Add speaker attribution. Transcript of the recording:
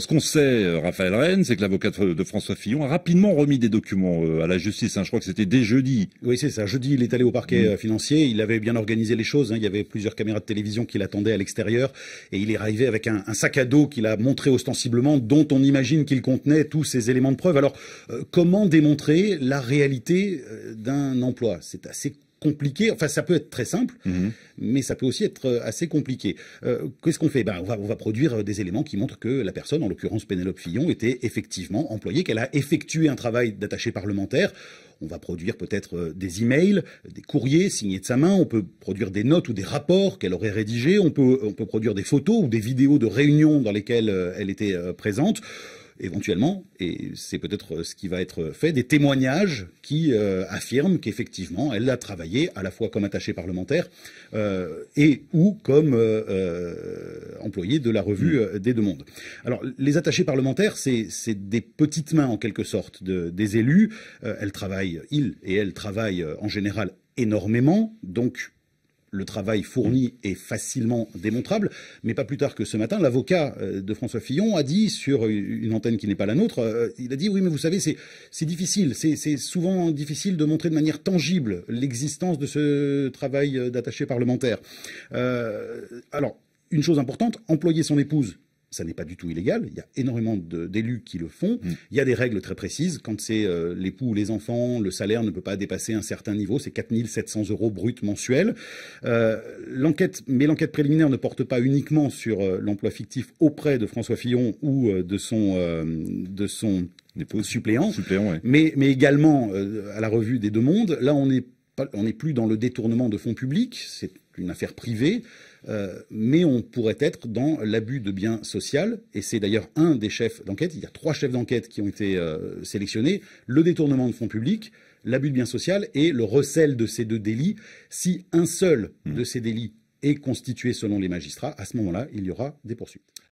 Speaker 1: Ce qu'on sait, euh, Raphaël Rennes, c'est que l'avocat de François Fillon a rapidement remis des documents euh, à la justice. Hein. Je crois que c'était dès jeudi. Oui, c'est ça. Jeudi, il est allé au parquet mm. euh, financier. Il avait bien organisé les choses. Hein. Il y avait plusieurs caméras de télévision qui l'attendaient à l'extérieur. Et il est arrivé avec un, sac à dos qu'il a montré ostensiblement, dont on imagine qu'il contenait tous ces éléments de preuve. Alors, comment démontrer la réalité d'un emploi C'est assez compliqué. Enfin, ça peut être très simple, mhm. mais ça peut aussi être euh, assez compliqué. Euh, qu'est-ce qu'on fait ben, on, va, produire euh, des éléments qui montrent que la personne, en l'occurrence Pénélope Fillon, était effectivement employée, qu'elle a effectué un travail d'attaché parlementaire. On va produire peut-être des emails, des courriers signés de sa main. On peut produire des notes ou des rapports qu'elle aurait rédigés. On peut, on peut produire des photos ou des vidéos de réunions dans lesquelles elle était présente éventuellement, et c'est peut-être euh, ce qui va être fait, des témoignages qui euh, affirment qu'effectivement, elle a travaillé à la fois comme attachée parlementaire euh, et ou comme employée de la revue des deux mondes. Alors, les attachés parlementaires, c'est des petites mains en quelque sorte des élus. elles travaillent, ils et elles travaillent en général énormément, donc le travail fourni est facilement démontrable. Mais pas plus tard que ce matin, l'avocat euh, de François Fillon a dit sur une antenne qui n'est pas la nôtre, euh, il a dit oui, mais vous savez, c'est difficile, c'est souvent difficile de montrer de manière tangible l'existence de ce travail euh, d'attaché parlementaire. alors, une chose importante, employer son épouse ça n'est pas du tout illégal. Il y a énormément d'élus qui le font. Mm. Il y a des règles très précises. Quand c'est euh, l'époux ou les enfants, le salaire ne peut pas dépasser un certain niveau. C'est 4700 euros bruts mensuels. Euh, l'enquête, mais l'enquête préliminaire ne porte pas uniquement sur euh, l'emploi fictif auprès de François Fillon ou de son, de son suppléant, suppléant mais, mais également à la revue des deux mondes. Là, on est on n'est plus dans le détournement de fonds publics, c'est une affaire privée, euh, mais on pourrait être dans l'abus de biens sociaux, et c'est d'ailleurs un des chefs d'enquête, il y a trois chefs d'enquête qui ont été euh, sélectionnés, le détournement de fonds publics, l'abus de biens sociaux et le recel de ces deux délits. Si un seul de hmm. ces délits est constitué selon les magistrats, à ce moment-là, il y aura des poursuites.